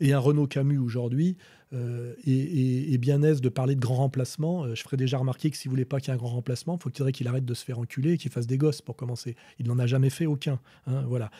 et un Renaud Camus aujourd'hui euh, est, bien aise de parler de grand remplacement. Euh, je ferai déjà remarquer que si vous voulez pas qu'il y ait un grand remplacement, faut il faudrait qu'il arrête de se faire enculer et qu'il fasse des gosses pour commencer. Il n'en a jamais fait aucun. Hein, voilà.